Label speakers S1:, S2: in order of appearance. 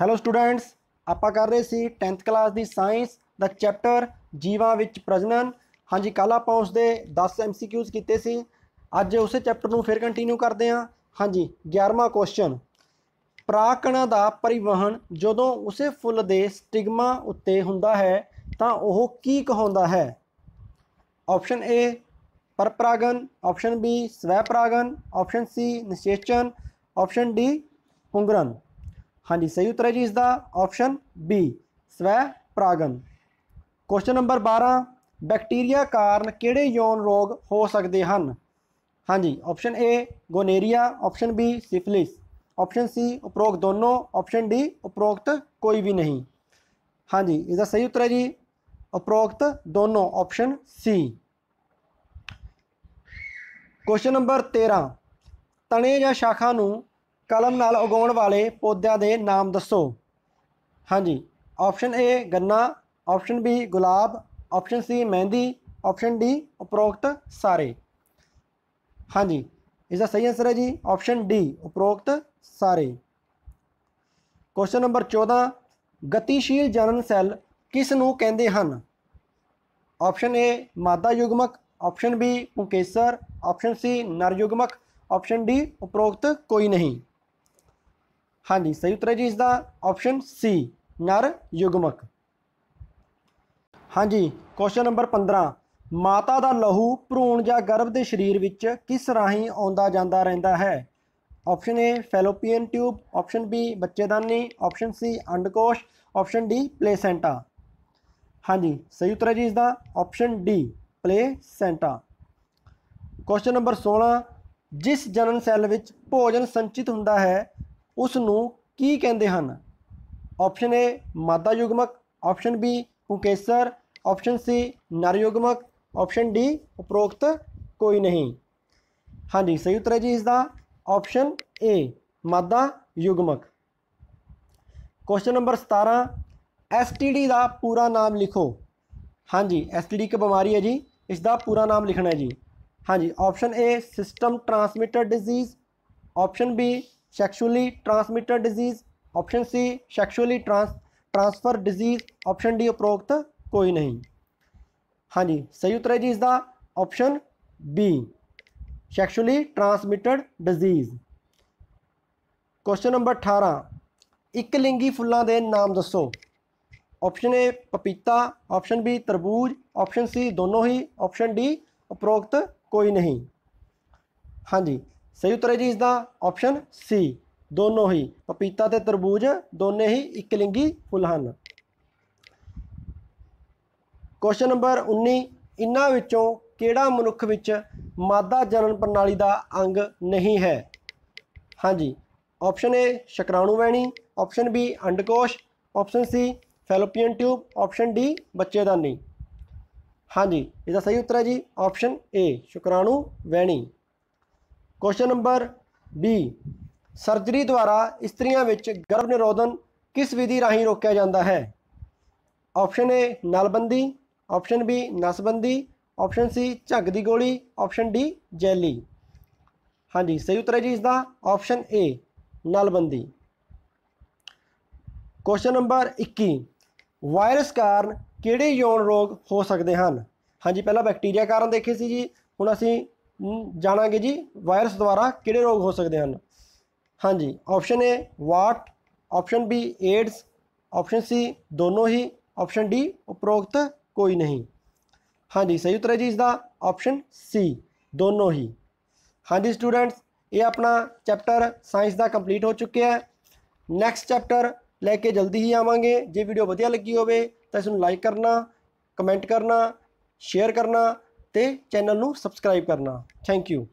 S1: hello students ਆਪਾਂ ਕਰ ਰਹੇ ਸੀ 10th ਕਲਾਸ ਦੀ ਸਾਇੰਸ ਦਾ ਚੈਪਟਰ ਜੀਵਾਂ ਵਿੱਚ ਪ੍ਰਜਨਨ ਹਾਂਜੀ ਕੱਲ ਆਪਾਂ ਉਸ ਦੇ 10 ਐਮਸੀਕਿਊਜ਼ ਕੀਤੇ ਸੀ ਅੱਜ ਉਸੇ ਚੈਪਟਰ ਨੂੰ ਫਿਰ ਕੰਟੀਨਿਊ ਕਰਦੇ ਹਾਂ ਹਾਂਜੀ 11ਵਾਂ ਕੁਐਸਚਨ ਪ੍ਰਾਕਣਾ ਦਾ ਪਰਿਵਹਨ ਜਦੋਂ ਉਸੇ ਫੁੱਲ ਦੇ ਸਟਿਗਮਾ ਉੱਤੇ ਹੁੰਦਾ ਹੈ ਤਾਂ ਉਹ ਕੀ ਕਹਾਉਂਦਾ ਹੈ ਆਪਸ਼ਨ ਏ ਪਰਪਰਾਗਨ ਆਪਸ਼ਨ ਬੀ ਸਵੈਪਰਾਗਨ ਆਪਸ਼ਨ ਸੀ ਨਿਸ਼ੇਚਨ ਆਪਸ਼ਨ ਡੀ ਹੁੰਗਰਨ ਹਾਂਜੀ ਸਹੀ ਉੱਤਰ ਹੈ ਜੀ ਇਸ ਦਾ ਆਪਸ਼ਨ ਬੀ ਸਵੈ ਪ੍ਰਾਗਨ ਕੁਐਸਚਨ ਨੰਬਰ 12 ਬੈਕਟੀਰੀਆ ਕਾਰਨ ਕਿਹੜੇ ਯੌਨ ਰੋਗ ਹੋ ਸਕਦੇ ਹਨ ਹਾਂਜੀ option A gonorrhoea option B syphilis option C ਉਪਰੋਕਤ ਦੋਨੋਂ ਆਪਸ਼ਨ ਡੀ ਉਪਰੋਕਤ ਕੋਈ ਵੀ ਨਹੀਂ ਹਾਂਜੀ ਇਸ ਦਾ ਸਹੀ ਉੱਤਰ ਹੈ ਜੀ ਉਪਰੋਕਤ ਦੋਨੋਂ ਆਪਸ਼ਨ ਸੀ ਕੁਐਸਚਨ ਨੰਬਰ 13 ਤਣੇ ਜਾਂ ਸ਼ਾਖਾ ਨੂੰ ਕਲਮ ਨਾਲ ਉਗਾਉਣ ਵਾਲੇ ਪੌਦਿਆਂ ਦੇ ਨਾਮ ਦੱਸੋ ਹਾਂਜੀ ਆਪਸ਼ਨ ਏ ਗੰਨਾ ਆਪਸ਼ਨ ਬੀ ਗੁਲਾਬ ਆਪਸ਼ਨ ਸੀ ਮਹਿੰਦੀ ਆਪਸ਼ਨ ਡੀ ਉਪਰੋਕਤ ਸਾਰੇ ਹਾਂਜੀ ਇਸ ਦਾ ਸਹੀ ਆਨਸਰ ਹੈ ਜੀ ਆਪਸ਼ਨ ਡੀ ਉਪਰੋਕਤ ਸਾਰੇ ਕੁਐਸਚਨ ਨੰਬਰ 14 ਗਤੀਸ਼ੀਲ ਜਨਨ ਸੈੱਲ ਕਿਸ ਨੂੰ ਕਹਿੰਦੇ ਹਨ ਆਪਸ਼ਨ ਏ ਮਾਦਾ ਯੁਗਮਕ ਆਪਸ਼ਨ ਬੀ ਪੁਕੇਸਰ ਆਪਸ਼ਨ ਸੀ ਨਰ ਯੁਗਮਕ ਆਪਸ਼ਨ ਡੀ ਉਪਰੋਕਤ ਕੋਈ ਨਹੀਂ ਹਾਂਜੀ ਸਹੀ ਉੱਤਰ ਹੈ ਜੀ ਇਸ ਦਾ ਆਪਸ਼ਨ ਸੀ ਨਰ ਯੁਗਮਕ ਹਾਂਜੀ ਕੁਐਸਚਨ ਨੰਬਰ 15 ਮਾਤਾ ਦਾ ਲਹੂ ਭਰੂਣ ਜਾਂ ਗਰਭ ਦੇ ਸਰੀਰ ਵਿੱਚ ਕਿਸ ਰਾਹੀਂ ਆਉਂਦਾ ਜਾਂਦਾ ਰਹਿੰਦਾ ਹੈ option A fallopian tube option B ਬੱਚੇਦਾਨੀ ਆਪਸ਼ਨ C ਅੰਡਕੋਸ਼ ਆਪਸ਼ਨ D ਪਲੇਸੈਂਟਾ ਹਾਂਜੀ ਸਹੀ ਉੱਤਰ ਹੈ ਜੀ ਇਸ ਦਾ option D placenta question number 16 ਜਿਸ ਜਨਨ ਸੈੱਲ ਵਿੱਚ ਭੋਜਨ ਸੰਚਿਤ ਹੁੰਦਾ ਹੈ ਉਸ ਨੂੰ ਕੀ ਕਹਿੰਦੇ ਹਨ ਆਪਸ਼ਨ ਏ ਮਾਦਾ ਯੁਗਮਕ ਆਪਸ਼ਨ ਬੀ ਕੁਕੇਸਰ ਆਪਸ਼ਨ ਸੀ ਨਰ ਯੁਗਮਕ ਆਪਸ਼ਨ ਡੀ ਉਪਰੋਕਤ ਕੋਈ ਨਹੀਂ ਹਾਂਜੀ ਸਹੀ ਉੱਤਰ ਹੈ ਜੀ ਇਸ ਦਾ ਆਪਸ਼ਨ ਏ ਮਾਦਾ ਯੁਗਮਕ ਕੁਐਸਚਨ ਨੰਬਰ 17 ਐਸਟੀਡੀ ਦਾ ਪੂਰਾ ਨਾਮ ਲਿਖੋ ਹਾਂਜੀ ਐਸਟੀਡੀ ਇੱਕ ਬਿਮਾਰੀ ਹੈ ਜੀ ਇਸ ਦਾ ਪੂਰਾ ਨਾਮ ਲਿਖਣਾ ਹੈ ਜੀ ਹਾਂਜੀ option A system transmitted disease option B sexually transmitted disease option C sexually trans transfer disease option D ਉਪਰੋਕਤ ਕੋਈ ਨਹੀਂ ਹਾਂਜੀ ਸਹੀ ਉੱਤਰ ਹੈ ਜੀ ਇਸ ਦਾ option B sexually transmitted disease question number 18 ਇੱਕ ਲਿੰਗੀ ਫੁੱਲਾਂ ਦੇ ਨਾਮ ਦੱਸੋ ਆਪਸ਼ਨ A ਪਪੀਤਾ ਆਪਸ਼ਨ B ਤਰਬੂਜ ਆਪਸ਼ਨ C ਦੋਨੋਂ ਹੀ ਆਪਸ਼ਨ D ਉਪਰੋਕਤ ਕੋਈ ਨਹੀਂ ਹਾਂਜੀ ਸਹੀ ਉੱਤਰ ਹੈ ਜੀ ਇਸ ਦਾ ਆਪਸ਼ਨ ਸੀ ਦੋਨੋਂ ਹੀ ਪਪੀਤਾ ਤੇ ਤਰਬੂਜ ਦੋਨੇ ਹੀ ਇਕਲਿੰਗੀ ਫੁੱਲ ਹਨ ਕੁਐਸਚਨ ਨੰਬਰ 19 ਇਨ੍ਹਾਂ ਵਿੱਚੋਂ ਕਿਹੜਾ ਮਨੁੱਖ ਵਿੱਚ ਮਾਦਾ ਜਨਨ ਪ੍ਰਣਾਲੀ ਦਾ ਅੰਗ ਨਹੀਂ ਹੈ ਹਾਂਜੀ ਆਪਸ਼ਨ ਏ ਸ਼ਕਰਾਣੂ ਵੈਣੀ ਆਪਸ਼ਨ ਬੀ ਅੰਡਕੋਸ਼ option C fallopian tube option D ਬੱਚੇਦਾਨੀ ਹਾਂਜੀ ਇਹਦਾ ਸਹੀ ਉੱਤਰ ਹੈ ਜੀ ਆਪਸ਼ਨ ਏ ਸ਼ੁਕਰਾਣੂ ਵੈਣੀ ਕੁਐਸਚਨ ਨੰਬਰ B ਸਰਜਰੀ ਦੁਆਰਾ ਇਸਤਰੀਆਂ ਵਿੱਚ ਗਰਭ ਨਿਰੋਧਨ ਕਿਸ ਵਿਧੀ ਰਾਹੀਂ ਰੋਕਿਆ ਜਾਂਦਾ ਹੈ ਆਪਸ਼ਨ A ਨਲਬੰਦੀ ਆਪਸ਼ਨ B ਨਸਬੰਦੀ ਆਪਸ਼ਨ ਸੀ ਝੱਗ ਦੀ ਗੋਲੀ ਆਪਸ਼ਨ ਡੀ ਜੈਲੀ ਹਾਂਜੀ ਸਹੀ ਉੱਤਰ ਹੈ ਜੀ ਇਸ ਦਾ ਆਪਸ਼ਨ ਏ ਨਲਬੰਦੀ ਕੁਐਸਚਨ ਨੰਬਰ 21 ਵਾਇਰਸ ਕਾਰਨ ਕਿਹੜੇ ਯੋਨ ਰੋਗ ਹੋ ਸਕਦੇ ਹਨ ਹਾਂਜੀ ਪਹਿਲਾਂ ਬੈਕਟੀਰੀਆ ਕਾਰਨ ਦੇਖੇ ਸੀ ਜੀ ਹੁਣ ਅਸੀਂ ਜਾਣਾਂਗੇ ਜੀ ਵਾਇਰਸ ਦੁਆਰਾ ਕਿਹੜੇ ਰੋਗ ਹੋ ਸਕਦੇ ਹਨ ਹਾਂਜੀ option A wart option B AIDS option C ਦੋਨੋਂ ਹੀ ਆਪਸ਼ਨ ਡੀ ਉਪਰੋਕਤ ਕੋਈ ਨਹੀਂ ਹਾਂਜੀ ਸਹੀ ਉੱਤਰ ਹੈ ਜੀ ਇਸ ਦਾ ਆਪਸ਼ਨ ਸੀ ਦੋਨੋਂ ਹੀ ਹਾਂਜੀ ਸਟੂਡੈਂਟਸ ਇਹ ਆਪਣਾ ਚੈਪਟਰ ਸਾਇੰਸ ਦਾ ਕੰਪਲੀਟ ਹੋ ਚੁੱਕਿਆ ਹੈ ਨੈਕਸਟ ਚੈਪਟਰ ਲੈ ਕੇ ਜਲਦੀ ਹੀ ਆਵਾਂਗੇ ਜੇ ਵੀਡੀਓ ਵਧੀਆ ਲੱਗੀ ਹੋਵੇ ਤਾਂ ਇਸ ਨੂੰ ਲਾਈਕ ਕਰਨਾ ਕਮੈਂਟ ਕਰਨਾ ਸ਼ੇਅਰ ਕਰਨਾ ਤੇ ਚੈਨਲ ਨੂੰ ਸਬਸਕ੍ਰਾਈਬ ਕਰਨਾ ਥੈਂਕ ਯੂ